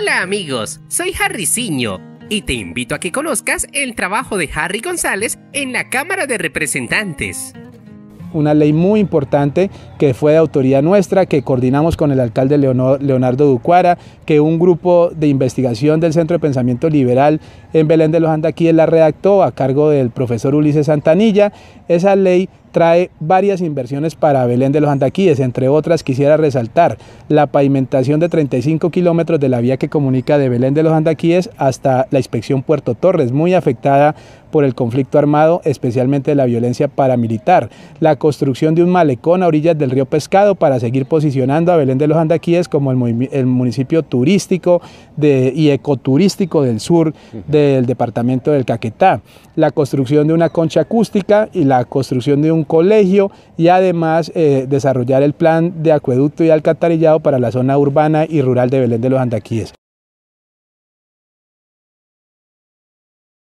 Hola amigos, soy Harry Ciño y te invito a que conozcas el trabajo de Harry González en la Cámara de Representantes. Una ley muy importante que fue de autoría nuestra, que coordinamos con el alcalde Leonardo Ducuara, que un grupo de investigación del Centro de Pensamiento Liberal en Belén de los Andaquíes la redactó a cargo del profesor Ulises Santanilla. Esa ley trae varias inversiones para Belén de los Andaquíes. Entre otras, quisiera resaltar la pavimentación de 35 kilómetros de la vía que comunica de Belén de los Andaquíes hasta la inspección Puerto Torres, muy afectada por el conflicto armado, especialmente la violencia paramilitar. La construcción de un malecón a orillas del río Pescado para seguir posicionando a Belén de los Andaquíes como el, municipio turístico de, y ecoturístico del sur del departamento del Caquetá. La construcción de una concha acústica y la construcción de un un colegio y además eh, desarrollar el plan de acueducto y alcantarillado para la zona urbana y rural de Belén de los Andaquíes.